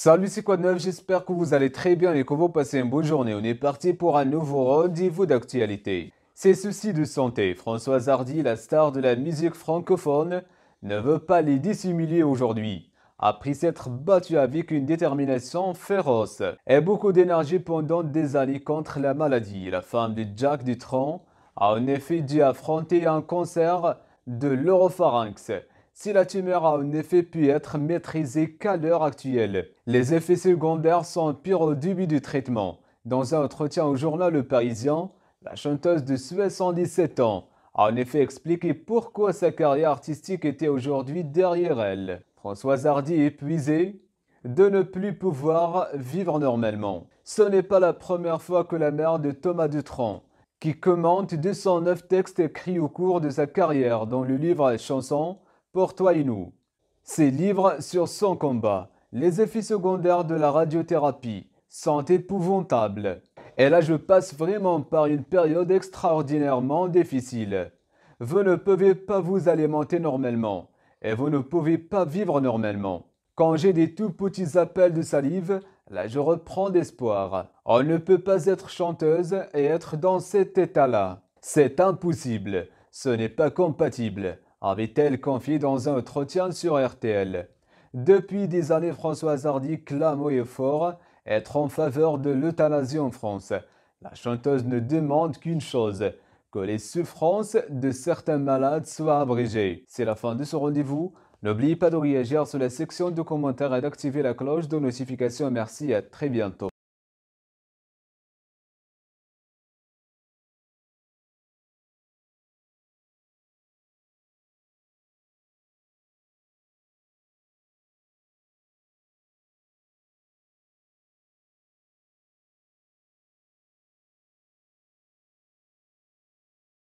Salut, c'est quoi neuf J'espère que vous allez très bien et que vous passez une bonne journée. On est parti pour un nouveau rendez-vous d'actualité. C'est ceci de santé. Françoise Hardy, la star de la musique francophone, ne veut pas les dissimuler aujourd'hui. Après s'être battue avec une détermination féroce et beaucoup d'énergie pendant des années contre la maladie, la femme de Jack Dutron a en effet dû affronter un cancer de l'oropharynx si la tumeur a en effet pu être maîtrisée qu'à l'heure actuelle. Les effets secondaires sont pires au début du traitement. Dans un entretien au journal Le Parisien, la chanteuse de 77 ans a en effet expliqué pourquoi sa carrière artistique était aujourd'hui derrière elle. Françoise Hardy est épuisée de ne plus pouvoir vivre normalement. Ce n'est pas la première fois que la mère de Thomas Dutronc qui commente 209 textes écrits au cours de sa carrière dans le livre et chansons toi et nous. Ses livres sur son combat, les effets secondaires de la radiothérapie, sont épouvantables. Et là, je passe vraiment par une période extraordinairement difficile. Vous ne pouvez pas vous alimenter normalement, et vous ne pouvez pas vivre normalement. Quand j'ai des tout petits appels de salive, là je reprends d'espoir. On ne peut pas être chanteuse et être dans cet état-là. C'est impossible. Ce n'est pas compatible avait-elle confié dans un entretien sur RTL. Depuis des années, Françoise Hardy clame au et fort être en faveur de l'euthanasie en France. La chanteuse ne demande qu'une chose, que les souffrances de certains malades soient abrégées. C'est la fin de ce rendez-vous. N'oubliez pas de réagir sur la section de commentaires et d'activer la cloche de notification. Merci et à très bientôt.